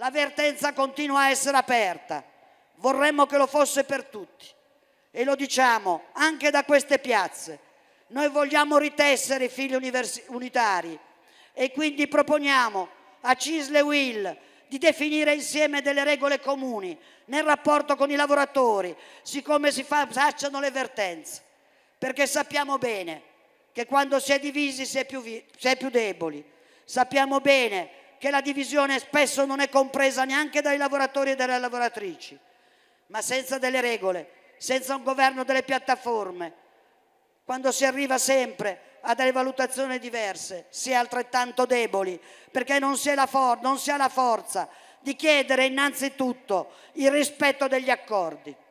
l'avvertenza continua a essere aperta. Vorremmo che lo fosse per tutti. E lo diciamo anche da queste piazze. Noi vogliamo ritessere i figli universi- unitari e quindi proponiamo a Cisle Will di definire insieme delle regole comuni nel rapporto con i lavoratori, siccome si facciano le vertenze, perché sappiamo bene che quando si è divisi si è più, vi- si è più deboli, sappiamo bene che la divisione spesso non è compresa neanche dai lavoratori e dalle lavoratrici, ma senza delle regole, senza un governo delle piattaforme, quando si arriva sempre a delle valutazioni diverse, si è altrettanto deboli, perché non si, non si ha la forza di chiedere innanzitutto il rispetto degli accordi.